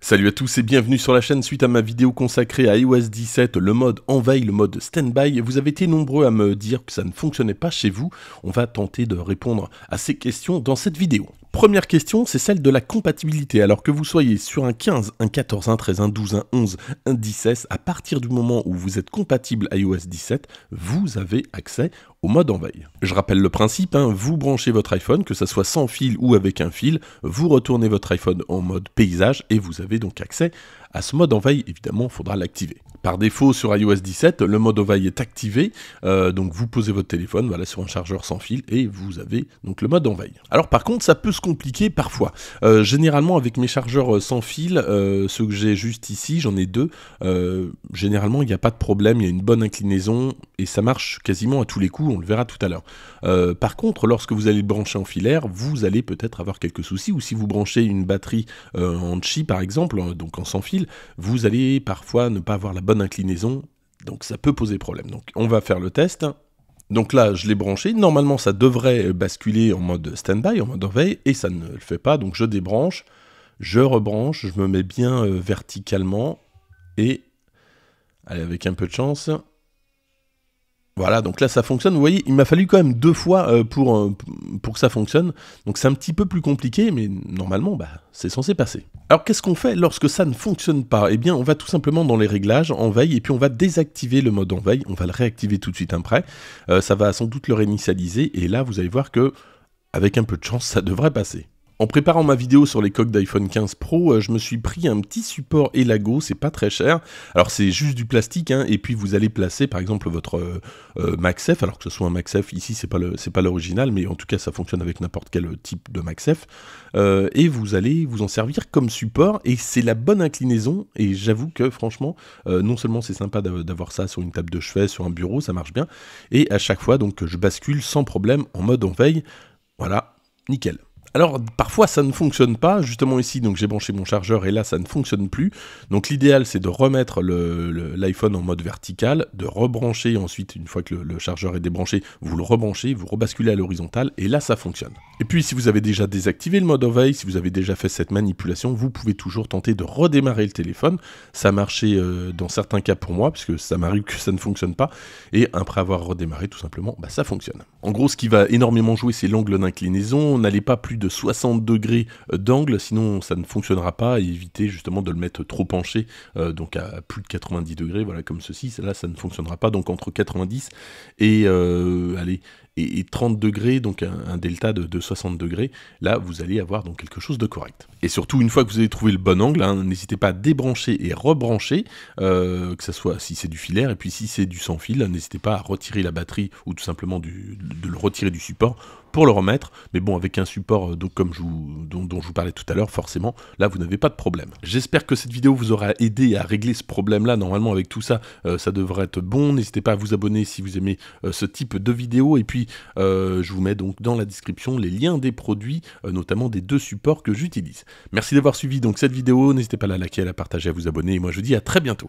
Salut à tous et bienvenue sur la chaîne suite à ma vidéo consacrée à iOS 17, le mode veille, le mode standby. Vous avez été nombreux à me dire que ça ne fonctionnait pas chez vous. On va tenter de répondre à ces questions dans cette vidéo. Première question, c'est celle de la compatibilité. Alors que vous soyez sur un 15, un 14, un 13, un 12, un 11, un 16, à partir du moment où vous êtes compatible iOS 17, vous avez accès au mode en Je rappelle le principe, hein. vous branchez votre iPhone, que ça soit sans fil ou avec un fil, vous retournez votre iPhone en mode paysage et vous avez donc accès à ce mode en évidemment, il faudra l'activer. Par défaut, sur iOS 17, le mode en est activé, euh, donc vous posez votre téléphone voilà, sur un chargeur sans fil et vous avez donc le mode en Alors par contre, ça peut se compliquer parfois. Euh, généralement, avec mes chargeurs euh, sans fil, ceux que j'ai juste ici, j'en ai deux, généralement, il n'y a pas de problème, il y a une bonne inclinaison et ça marche quasiment à tous les coups on le verra tout à l'heure. Euh, par contre, lorsque vous allez le brancher en filaire, vous allez peut-être avoir quelques soucis, ou si vous branchez une batterie euh, en chi par exemple, hein, donc en sans fil, vous allez parfois ne pas avoir la bonne inclinaison, donc ça peut poser problème. Donc on va faire le test, donc là, je l'ai branché. Normalement, ça devrait basculer en mode standby, en mode orveille et ça ne le fait pas. Donc je débranche, je rebranche, je me mets bien euh, verticalement, et allez, avec un peu de chance, voilà, donc là ça fonctionne. Vous voyez, il m'a fallu quand même deux fois euh, pour, euh, pour que ça fonctionne. Donc c'est un petit peu plus compliqué, mais normalement, bah, c'est censé passer. Alors qu'est-ce qu'on fait lorsque ça ne fonctionne pas Eh bien, on va tout simplement dans les réglages, en veille, et puis on va désactiver le mode en veille. On va le réactiver tout de suite après. Euh, ça va sans doute le réinitialiser, et là vous allez voir que, avec un peu de chance, ça devrait passer. En préparant ma vidéo sur les coques d'iPhone 15 Pro, euh, je me suis pris un petit support Elago, c'est pas très cher. Alors c'est juste du plastique, hein, et puis vous allez placer par exemple votre euh, euh, MaxF, alors que ce soit un MaxF, ici c'est pas l'original, mais en tout cas ça fonctionne avec n'importe quel type de MaxF, et vous allez vous en servir comme support, et c'est la bonne inclinaison, et j'avoue que franchement, non seulement c'est sympa d'avoir ça sur une table de chevet, sur un bureau, ça marche bien, et à chaque fois donc je bascule sans problème en mode en veille, voilà, nickel alors parfois ça ne fonctionne pas, justement ici, donc j'ai branché mon chargeur et là ça ne fonctionne plus. Donc l'idéal c'est de remettre l'iPhone en mode vertical, de rebrancher ensuite, une fois que le, chargeur est débranché, vous le rebranchez, vous rebasculez à l'horizontale et là ça fonctionne. Et puis si vous avez déjà désactivé le mode veille, si vous avez déjà fait cette manipulation, vous pouvez toujours tenter de redémarrer le téléphone. Ça marchait marché euh, dans certains cas pour moi, puisque ça m'arrive que ça ne fonctionne pas. Et après avoir redémarré, tout simplement, bah, ça fonctionne. En gros, ce qui va énormément jouer, c'est l'angle d'inclinaison. N'allez pas plus de 60 degrés euh, d'angle, sinon ça ne fonctionnera pas. Et évitez justement de le mettre trop penché, euh, donc à plus de 90 degrés, voilà comme ceci. Là, ça ne fonctionnera pas. Donc entre 90 et, allez, et, 30 degrés, donc un, delta de, 60 degrés, là vous allez avoir donc quelque chose de correct. Et surtout, une fois que vous avez trouvé le bon angle, hein, n'hésitez pas à débrancher et rebrancher, euh, que ce soit si c'est du filaire, et puis si c'est du sans fil, n'hésitez pas à retirer la batterie ou tout simplement de le retirer du support pour le remettre. Mais bon, avec un support euh, donc, comme dont, je vous parlais tout à l'heure, forcément, là, vous n'avez pas de problème. J'espère que cette vidéo vous aura aidé à régler ce problème-là. Normalement, avec tout ça, euh, ça devrait être bon. N'hésitez pas à vous abonner si vous aimez ce type de vidéo. Et puis, euh, je vous mets donc dans la description les liens des produits, euh, notamment des deux supports que j'utilise. Merci d'avoir suivi donc cette vidéo, n'hésitez pas à la liker, à la partager, à vous abonner, et moi je vous dis à très bientôt.